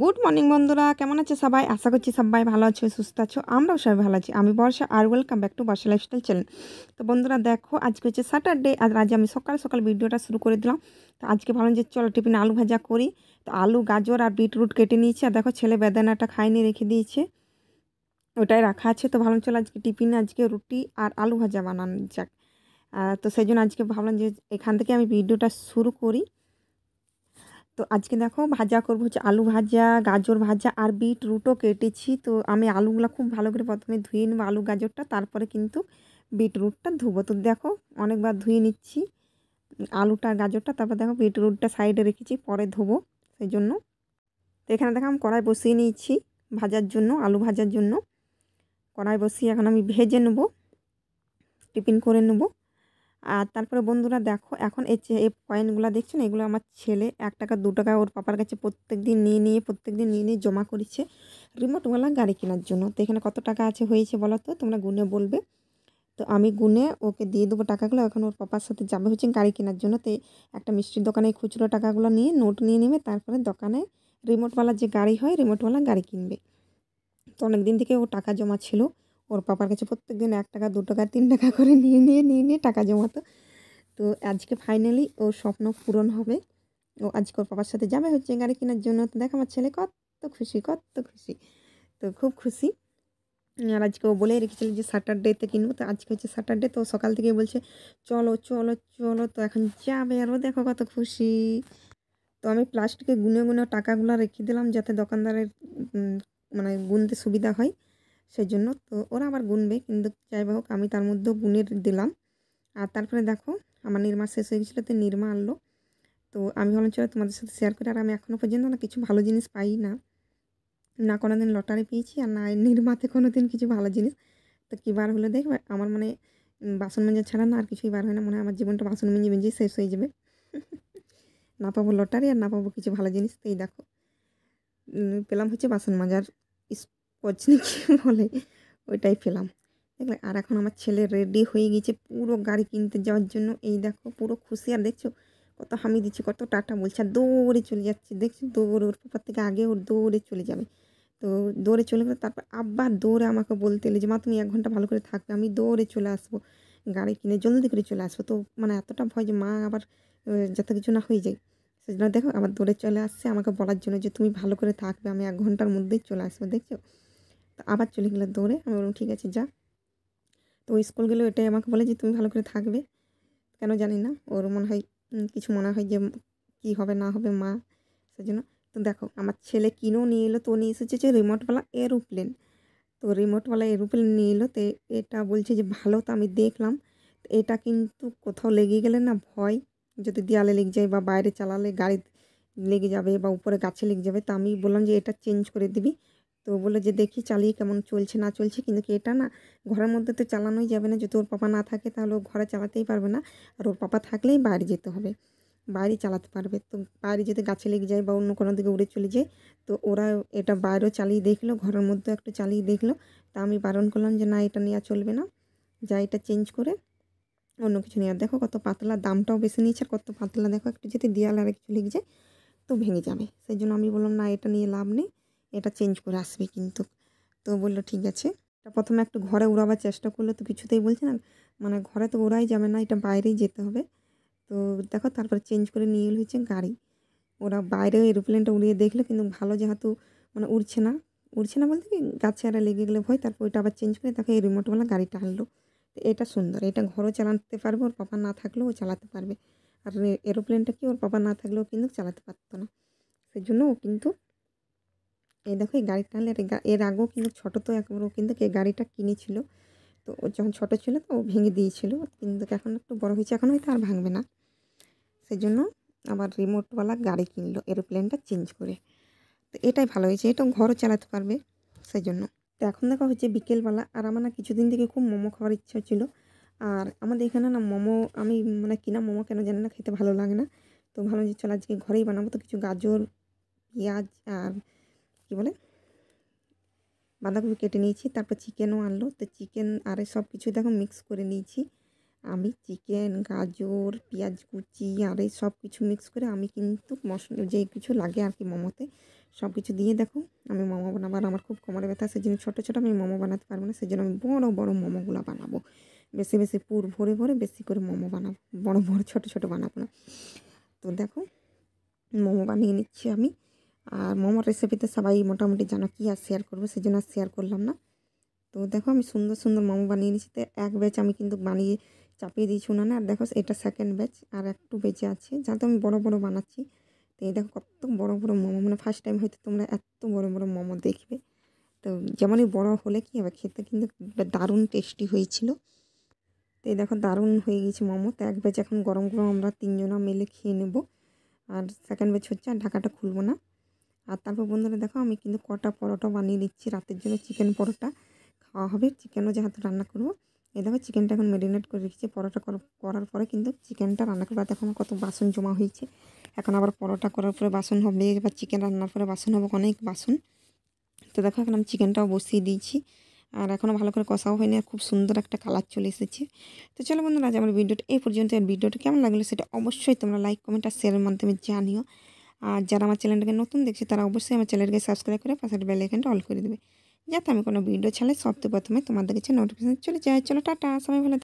good morning বন্ধুরা কেমন আছে সবাই আশা করছি সবাই ভালো আছো সুস্থ আছো আমরাও সবাই ভালো আছি আমি বর্ষা আর welcome back to Barsha lifestyle channel তো বন্ধুরা দেখো আজকে হচ্ছে স্যাটারডে আর আজ আমি সকাল সকাল ভিডিওটা শুরু করে দিলাম তো আজকে ভাবলাম যে চলো টিফিনে আলু ভাজা করি তো আলু গাজর আর বিটরুট কেটে নিয়েছি আর দেখো ছেলে বেদানাটা খাইনি রেখে দিয়েছে ওটাই রাখা আছে তো ভালো চলো আজকে টিফিনে আজকে রুটি আর আলু ভাজা বানানো যাক তো সেই জন্য আজকে ভাবলাম যে এখান থেকে আমি ভিডিওটা শুরু করি তো আজকে দেখো ভাজা করবো হচ্ছে আলু ভাজা গাজর ভাজা আর বিট রুটও কেটেছি তো আমি আলুগুলো খুব ভালো করে প্রথমে ধুয়ে নেবো আলু গাজরটা তারপরে কিন্তু বিটরুটটা ধুবো তো দেখো অনেকবার ধুয়ে নিচ্ছি আলুটা গাজরটা তারপর দেখো বিটরুটটা সাইডে রেখেছি পরে ধোবো সেই জন্য তো এখানে দেখো আমি কড়াই বসিয়ে নিয়েছি ভাজার জন্য আলু ভাজার জন্য কড়াই বসিয়ে এখন আমি ভেজে নেবো টিফিন করে নেবো আর তারপরে বন্ধুরা দেখো এখন এই এই কয়েনগুলো দেখছেন এগুলো আমার ছেলে এক টাকা দু টাকা ওর পাপার কাছে প্রত্যেক দিন নিয়ে নিয়ে প্রত্যেক দিন নিয়ে নিয়ে জমা করেছে রিমোটওয়ালা গাড়ি কেনার জন্য তো এখানে কত টাকা আছে হয়েছে বলো তো তোমরা গুনে বলবে তো আমি গুনে ওকে দিয়ে দেবো টাকাগুলো এখন ওর পাপার সাথে যাবে হচ্ছে গাড়ি কেনার জন্য তো একটা মিষ্টির দোকানে খুচরো টাকাগুলো নিয়ে নোট নিয়ে নেবে তারপরে দোকানে রিমোটওয়ালা যে গাড়ি হয় রিমোটওয়ালা গাড়ি কিনবে তো অনেক দিন থেকে ও টাকা জমা ছিল ওর পাপার কাছে প্রত্যেক দিন এক টাকা দু টাকা তিন টাকা করে নিয়ে নিয়ে নিয়ে নিয়ে টাকা জমাতো তো আজকে ফাইনালি ওর স্বপ্ন পূরণ হবে ও আজকে ওর পাপার সাথে যাবে হচ্ছে গাড়ি কেনার জন্য তো দেখ আমার ছেলে কত খুশি কত খুশি তো খুব খুশি আর আজকে ও বলেই রেখেছিল যে স্যাটারডেতে কিনবো তো আজকে হচ্ছে স্যাটারডে তো সকাল থেকে বলছে চলো চলো চলো তো এখন যাবে আরও দেখো কত খুশি তো আমি প্লাস্টিকে গুনে গুনে টাকাগুলো রেখে দিলাম যাতে দোকানদারের মানে গুনতে সুবিধা হয় সেই জন্য তো ওরা আবার গুনবে কিন্তু যাই হোক আমি তার মধ্যেও গুনের দিলাম আর তারপরে দেখো আমার নির্মা শেষ হয়ে গেছিলো তো নির্মা আনলো তো আমি ভাবলাম চলো তোমাদের সাথে শেয়ার করি আর আমি এখনও পর্যন্ত না কিছু ভালো জিনিস পাই না না কোনো দিন লটারি পেয়েছি আর না নির্মাতে কোনো দিন কিছু ভালো জিনিস তো কী বার হলে দেখবে আমার মানে বাসন মেঞ্জে ছাড়া না আর কিছুই বার হয় না মনে হয় আমার জীবনটা বাসন মেঞ্জে মেঞ্জেই শেষ হয়ে যাবে না পাবো লটারি আর না পাবো কিছু ভালো জিনিস তো এই দেখো পেলাম হচ্ছে বাসন মাজার কচনি কি বলে ওইটাই পেলাম দেখলে আর এখন আমার ছেলে রেডি হয়ে গেছে পুরো গাড়ি কিনতে যাওয়ার জন্য এই দেখো পুরো খুশি আর দেখছো কত হামি দিচ্ছে কত টাটা বলছে আর দৌড়ে চলে যাচ্ছে দেখছো দৌড়ে ওর পাপার থেকে আগে ওর দৌড়ে চলে যাবে তো দৌড়ে চলে গেলে তারপর আবার দৌড়ে আমাকে বলতে এলো যে মা তুমি এক ঘন্টা ভালো করে থাকবে আমি দৌড়ে চলে আসবো গাড়ি কিনে জলদি করে চলে আসবো তো মানে এতটা ভয় যে মা আবার যত কিছু না হয়ে যায় সেজন্য দেখো আবার দৌড়ে চলে আসছে আমাকে বলার জন্য যে তুমি ভালো করে থাকবে আমি এক ঘন্টার মধ্যেই চলে আসবো দেখছো আবার চলে গেলো দৌড়ে আমি বললাম ঠিক আছে যা তো ওই স্কুল গেলেও এটাই আমাকে বলে যে তুমি ভালো করে থাকবে কেন জানি না ওর মনে হয় কিছু মনে হয় যে কি হবে না হবে মা সেজন্য তো দেখো আমার ছেলে কিনেও নিয়ে এলো তো নিয়ে এসেছে যে রিমোটওয়ালা এরোপ্লেন তো রিমোটওয়ালা এরোপ্লেন নিয়ে এলো তো এটা বলছে যে ভালো তো আমি দেখলাম এটা কিন্তু কোথাও লেগে গেলে না ভয় যদি দেয়ালে লেগে যায় বা বাইরে চালালে গাড়ি লেগে যাবে বা উপরে গাছে লেগে যাবে তো আমি বললাম যে এটা চেঞ্জ করে দিবি তো বলে যে দেখি চালিয়ে কেমন চলছে না চলছে কিন্তু কি এটা না ঘরের মধ্যে তো চালানোই যাবে না যদি ওর পাপা না থাকে তাহলে ও ঘরে চালাতেই পারবে না আর ওর পাপা থাকলেই বাইরে যেতে হবে বাইরে চালাতে পারবে তো বাইরে যদি গাছে লেগে যায় বা অন্য কোনো দিকে উড়ে চলে যায় তো ওরা এটা বাইরেও চালিয়ে দেখলো ঘরের মধ্যেও একটু চালিয়ে দেখলো তা আমি বারণ করলাম যে না এটা নেওয়া চলবে না যা এটা চেঞ্জ করে অন্য কিছু নেওয়ার দেখো কত পাতলা দামটাও বেশি নিয়েছে আর কত পাতলা দেখো একটু যদি দেওয়াল আর কিছু লেগে যায় তো ভেঙে যাবে সেই জন্য আমি বললাম না এটা নিয়ে লাভ নেই এটা চেঞ্জ করে আসবে কিন্তু তো বললো ঠিক আছে এটা প্রথমে একটু ঘরে উড়াবার চেষ্টা করলো তো কিছুতেই বলছে না মানে ঘরে তো ওরাই যাবে না এটা বাইরেই যেতে হবে তো দেখো তারপরে চেঞ্জ করে নিয়ে গেল হচ্ছে গাড়ি ওরা বাইরে এরোপ্লেনটা উড়িয়ে দেখলো কিন্তু ভালো যেহেতু মানে উড়ছে না উড়ছে না বলতে কি গাছে আরে লেগে গেলে ভয় তারপর ওইটা আবার চেঞ্জ করে তাকে এই রিমোটওয়ালা গাড়িটা আনলো এটা সুন্দর এটা ঘরও চালাতে পারবে ওর পাপা না থাকলেও ও চালাতে পারবে আর এরোপ্লেনটা কি ওর পাপা না থাকলেও কিন্তু চালাতে পারতো না সেই জন্য ও কিন্তু এই দেখো এই গাড়িটা আনলে এর আগেও কিন্তু ছোটো তো একবার কিন্তু এই গাড়িটা কিনেছিল তো ও যখন ছোটো ছিল তো ও ভেঙে দিয়েছিল কিন্তু এখন একটু বড় হয়েছে এখন হয়তো আর ভাঙবে না সেই জন্য আবার রিমোটওয়ালা গাড়ি কিনলো এরোপ্লেনটা চেঞ্জ করে তো এটাই ভালো হয়েছে এটা ঘরও চালাতে পারবে সেই জন্য তো এখন দেখা হচ্ছে বিকেলবেলা আর আমার না কিছুদিন থেকে খুব মোমো খাওয়ার ইচ্ছা ছিল আর আমাদের এখানে না মোমো আমি মানে কিনা মোমো কেন জানি না খেতে ভালো লাগে না তো ভালো যে চল আজকে ঘরেই বানাবো তো কিছু গাজর পেঁয়াজ আর কি বলে বাঁধাকপি কেটে নিয়েছি তারপর চিকেনও আনলো তো চিকেন আর সব কিছু দেখো মিক্স করে নিয়েছি আমি চিকেন গাজর পেঁয়াজ কুচি আর এই সব কিছু মিক্স করে আমি কিন্তু মশলা যে কিছু লাগে আর কি মোমোতে সব কিছু দিয়ে দেখো আমি মোমো বানাবার আমার খুব কোমরে ব্যথা সেজন্য ছোটো ছোটো আমি মোমো বানাতে পারবো না সেজন্য আমি বড়ো বড়ো মোমোগুলো বানাবো বেশি বেশি পুর ভরে ভরে বেশি করে মোমো বানাবো বড় বড় ছোট ছোট বানাবো না তো দেখো মোমো বানিয়ে নিচ্ছি আমি আর মোমোর রেসিপিতে সবাই মোটামুটি জানো কী আর শেয়ার করবো সেই জন্য আর শেয়ার করলাম না তো দেখো আমি সুন্দর সুন্দর মোমো বানিয়ে নিয়েছি তো এক ব্যাচ আমি কিন্তু বানিয়ে চাপিয়ে দিয়েছি উনানে আর দেখো এটা সেকেন্ড ব্যাচ আর একটু বেঁচে আছে যাতে আমি বড় বড় বানাচ্ছি তো এই দেখো কত বড় বড় মোমো মানে ফার্স্ট টাইম হয়তো তোমরা এত বড় বড় মোমো দেখবে তো যেমনই বড় হলে কি হবে খেতে কিন্তু দারুণ টেস্টি হয়েছিল তো এই দেখো দারুণ হয়ে গেছে মোমো তো এক ব্যাচ এখন গরম গরম আমরা তিনজনা মেলে খেয়ে নেব আর সেকেন্ড ব্যাচ হচ্ছে আর ঢাকাটা খুলবো না আর তারপর বন্ধুরা দেখো আমি কিন্তু কটা পরোটা বানিয়ে দিচ্ছি রাতের জন্য চিকেন পরোটা খাওয়া হবে চিকেনও যেহেতু রান্না করবো এই দেখো চিকেনটা এখন ম্যারিনেট করে রেখেছি পরোটা করার পরে কিন্তু চিকেনটা রান্না করবো দেখো কত বাসন জমা হয়েছে এখন আবার পরোটা করার পরে বাসন হবে এবার চিকেন রান্নার পরে বাসন হবে অনেক বাসন তো দেখো এখন আমি চিকেনটাও বসিয়ে দিয়েছি আর এখনও ভালো করে কষাও হয়নি আর খুব সুন্দর একটা কালার চলে এসেছে তো চলো বন্ধুরা আজ আমার ভিডিওটা এই পর্যন্ত ভিডিওটা কেমন লাগলো সেটা অবশ্যই তোমরা লাইক কমেন্ট আর শেয়ারের মাধ্যমে জানিও আর যারা আমার চ্যানেলটাকে নতুন দেখছে তারা অবশ্যই আমার চ্যানেলকে সাবস্ক্রাইব করে পাশের বেল আইকনটা অল করে দেবে যাতে আমি কোনো ভিডিও ছাড়লে সবথেকে প্রথমে তোমাদের কাছে নোটিফিকেশন চলে যায় চলো টাটা সবাই ভালো